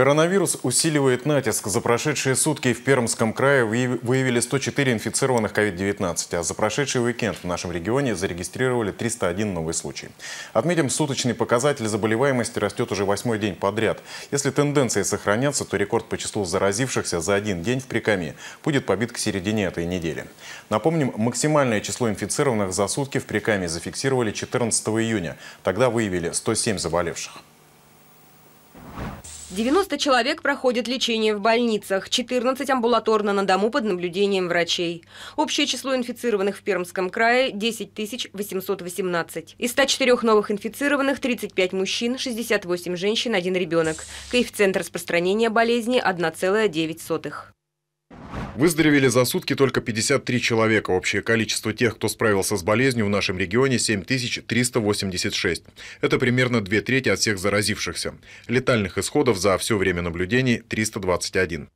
Коронавирус усиливает натиск. За прошедшие сутки в Пермском крае выявили 104 инфицированных COVID-19, а за прошедший уикенд в нашем регионе зарегистрировали 301 новый случай. Отметим, суточный показатель заболеваемости растет уже восьмой день подряд. Если тенденции сохранятся, то рекорд по числу заразившихся за один день в Прикаме будет побит к середине этой недели. Напомним, максимальное число инфицированных за сутки в Прикаме зафиксировали 14 июня. Тогда выявили 107 заболевших. 90 человек проходят лечение в больницах, 14 амбулаторно на дому под наблюдением врачей. Общее число инфицированных в Пермском крае – 10 818. Из 104 новых инфицированных – 35 мужчин, 68 женщин, 1 ребенок. Коэффициент распространения болезни – 1,9. Выздоровели за сутки только 53 человека. Общее количество тех, кто справился с болезнью в нашем регионе 7386. Это примерно две трети от всех заразившихся. Летальных исходов за все время наблюдений 321.